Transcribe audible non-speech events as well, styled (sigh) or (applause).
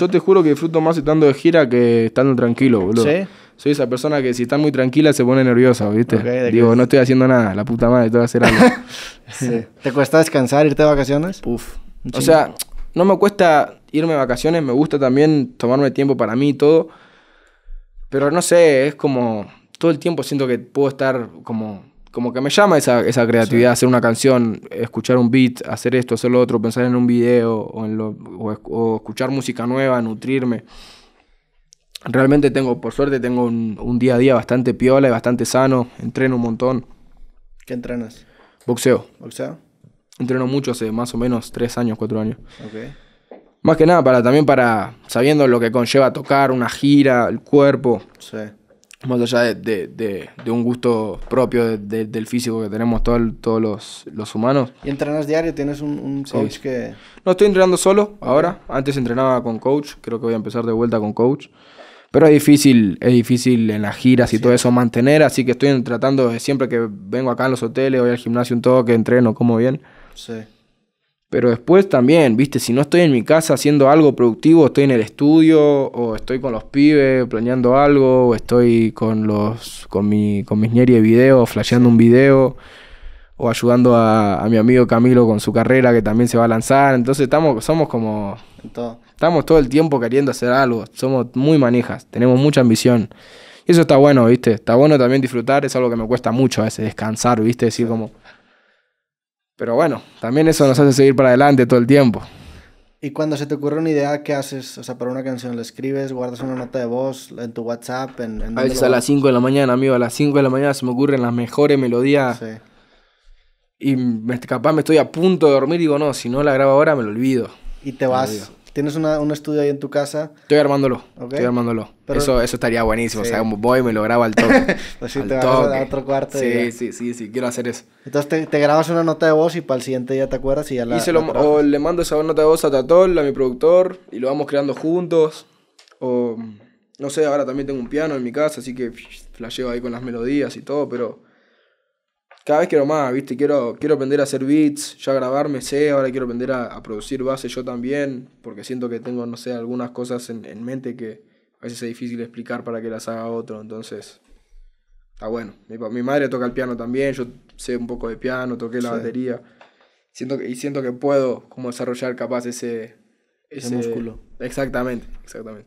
Yo te juro que disfruto más estando de gira que estando tranquilo, boludo. ¿Sí? Soy esa persona que si está muy tranquila se pone nerviosa, ¿viste? Digo, no estoy haciendo nada, la puta madre, tengo que hacer algo. (laughs) sí. ¿Te cuesta descansar, irte de vacaciones? Puf. O sea, no me cuesta irme de vacaciones, me gusta también tomarme tiempo para mí y todo. Pero no sé, es como. Todo el tiempo siento que puedo estar como como que me llama esa, esa creatividad, hacer una canción, escuchar un beat, hacer esto, hacer lo otro, pensar en un video o, en lo, escuchar música nueva, nutrirme. Realmente tengo, por suerte, tengo un, día a día bastante piola y bastante sano. Entreno un montón. ¿Qué entrenas? Boxeo. ¿Boxeo? Entreno mucho hace más o menos tres años, cuatro años. Más que nada para también para sabiendo lo que conlleva tocar, una gira, el cuerpo. Sí más allá de, un gusto propio del físico que tenemos todos los, humanos. ¿Y entrenas diario? ¿Tienes un, coach que...? No, estoy entrenando solo ahora. Antes entrenaba con coach. Creo que voy a empezar de vuelta con coach. Pero es difícil, es difícil en las giras y todo eso mantener. Así que estoy tratando, siempre que vengo acá en los hoteles, voy al gimnasio un todo, que entreno, como bien. Sí. Pero después también, viste, si no estoy en mi casa haciendo algo productivo, estoy en el estudio, o estoy con los pibes planeando algo, o estoy con los. con mi. con mis de video, flasheando un video, o ayudando a, mi amigo Camilo con su carrera que también se va a lanzar. Entonces estamos, somos como. Estamos todo el tiempo queriendo hacer algo. Somos muy manejas, tenemos mucha ambición. Y eso está bueno, viste. Está bueno también disfrutar, es algo que me cuesta mucho a veces, descansar, viste, decir como pero bueno, también eso nos hace seguir para adelante todo el tiempo. Y cuando se te ocurre una idea, ¿qué haces? O sea, para una canción, ¿la escribes? ¿Guardas una nota de voz en tu WhatsApp? En, a veces a las 5 de la mañana, amigo. A las 5 de la mañana se me ocurren las mejores melodías. Y capaz me estoy a punto de dormir y digo, no, si no la grabo ahora me lo olvido. Y te vas ¿Tienes un estudio ahí en tu casa? Estoy armándolo. Estoy armándolo. eso, eso estaría buenísimo. O sea, voy y me lo grabo al toque. (laughs) Pues sí, te otro cuarto. Sí, sí, sí, quiero hacer eso. Entonces te, grabas una nota de voz y para el siguiente día te acuerdas y ya la. o le mando esa nota de voz a Tatol, a mi productor, y lo vamos creando juntos. O. No sé, ahora también tengo un piano en mi casa, así que la llevo ahí con las melodías y todo, pero cada vez quiero más, ¿viste? Quiero, quiero aprender a hacer beats, ya grabarme sé, ahora quiero aprender a, producir bases yo también, porque siento que tengo, no sé, algunas cosas en, mente que a veces es difícil explicar para que las haga otro, entonces... Está bueno. Mi, madre toca el piano también, yo sé un poco de piano, toqué la batería. Siento y siento que puedo como desarrollar capaz Ese, ese músculo. Exactamente, exactamente.